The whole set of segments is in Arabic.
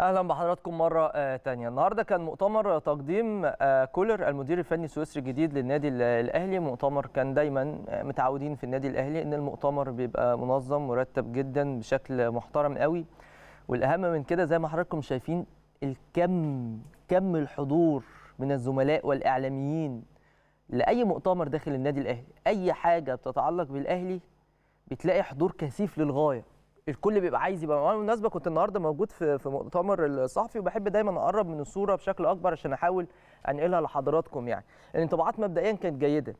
اهلا بحضراتكم مره ثانيه آه، النهارده كان مؤتمر تقديم آه، كولر المدير الفني السويسري الجديد للنادي الاهلي مؤتمر كان دايما آه، متعودين في النادي الاهلي ان المؤتمر بيبقى منظم مرتب جدا بشكل محترم قوي والاهم من كده زي ما حضراتكم شايفين الكم كم الحضور من الزملاء والاعلاميين لاي مؤتمر داخل النادي الاهلي اي حاجه بتتعلق بالاهلي بتلاقي حضور كثيف للغايه الكل بيبقى عايز يبقى معاه بالمناسبه كنت النهارده موجود في في مؤتمر الصحفي وبحب دايما اقرب من الصوره بشكل اكبر عشان احاول انقلها لحضراتكم يعني الانطباعات مبدئيا كانت جيده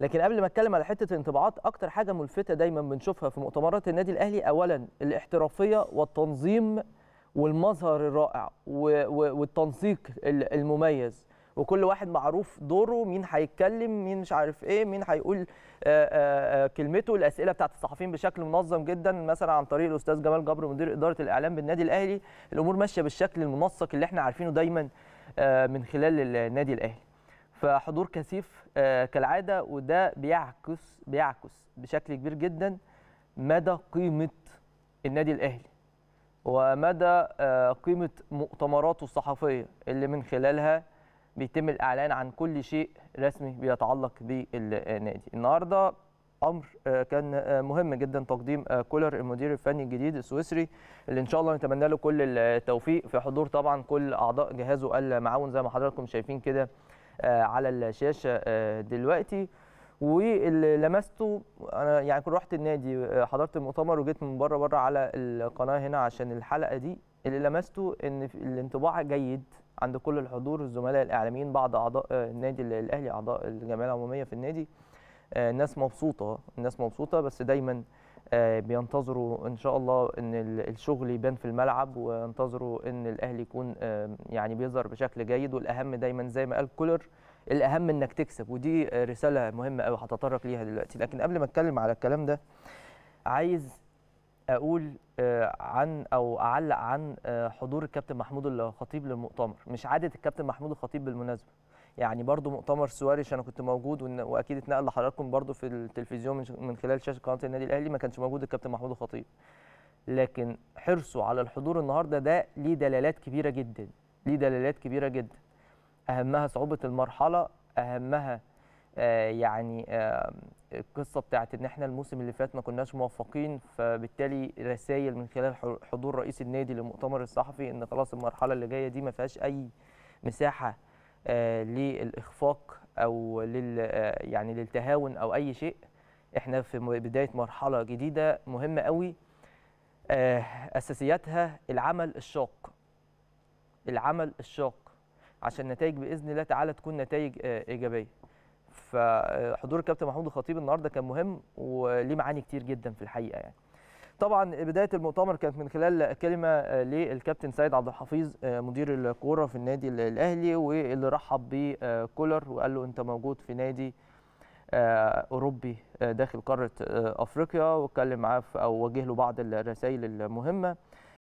لكن قبل ما اتكلم على حته الانطباعات اكتر حاجه ملفته دايما بنشوفها في مؤتمرات النادي الاهلي اولا الاحترافيه والتنظيم والمظهر الرائع والتنسيق المميز وكل واحد معروف دوره مين هيتكلم مين مش عارف ايه مين هيقول آه، آه، آه، كلمته الاسئله بتاعت الصحفيين بشكل منظم جدا مثلا عن طريق الاستاذ جمال جبر مدير اداره الاعلام بالنادي الاهلي الامور ماشيه بالشكل المنسق اللي احنا عارفينه دايما من خلال النادي الاهلي فحضور كثيف كالعاده وده بيعكس بيعكس بشكل كبير جدا مدى قيمه النادي الاهلي ومدى قيمه مؤتمراته الصحفيه اللي من خلالها بيتم الاعلان عن كل شيء رسمي بيتعلق بالنادي النهارده امر آه، كان آه، مهم جدا تقديم آه، كولر المدير الفني الجديد السويسري اللي ان شاء الله نتمنى له كل التوفيق في حضور طبعا كل اعضاء جهازه المعاون زي ما حضراتكم شايفين كده على الشاشه دلوقتي واللي لمسته انا يعني كنت رحت النادي حضرت المؤتمر وجيت من بره بره على القناه هنا عشان الحلقه دي اللي لمسته ان الانطباع جيد عند كل الحضور الزملاء الاعلاميين بعض اعضاء آه، النادي الاهلي اعضاء الجمعيه العموميه في النادي آه، الناس مبسوطه الناس مبسوطه بس دايما آه، بينتظروا ان شاء الله ان الشغل يبان في الملعب وينتظروا ان الاهلي يكون يعني بيظهر بشكل جيد والاهم دايما زي ما قال كولر الاهم انك تكسب ودي رساله مهمه قوي هتطرق ليها دلوقتي لكن قبل ما اتكلم على الكلام ده عايز اقول آه، عن او اعلق عن آه، حضور الكابتن محمود الخطيب للمؤتمر مش عاده الكابتن محمود الخطيب بالمناسبه يعني برضو مؤتمر سواريش انا كنت موجود واكيد اتنقل لحضراتكم برضو في التلفزيون من خلال شاشه قناه النادي الاهلي ما كانش موجود الكابتن محمود الخطيب لكن حرصه على الحضور النهارده ده ليه دلالات كبيره جدا ليه دلالات كبيره جدا اهمها صعوبه المرحله اهمها آه، يعني القصه بتاعت ان احنا الموسم اللي فات ما كناش موفقين فبالتالي رسائل من خلال حضور رئيس النادي للمؤتمر الصحفي ان خلاص المرحله اللي جايه دي ما فيهاش اي مساحه آه للاخفاق او لل آه يعني للتهاون او اي شيء احنا في بدايه مرحله جديده مهمه قوي آه اساسياتها العمل الشاق العمل الشاق عشان نتائج باذن الله تعالى تكون نتائج آه، ايجابيه فحضور الكابتن محمود الخطيب النهارده كان مهم وليه معاني كتير جدا في الحقيقه يعني طبعا بدايه المؤتمر كانت من خلال كلمه للكابتن سيد عبد الحفيظ آه، مدير الكوره في النادي الاهلي واللي رحب بكولر وقال له انت موجود في نادي آه، اوروبي آه، داخل قاره افريقيا واتكلم معاه او وجه له بعض الرسائل المهمه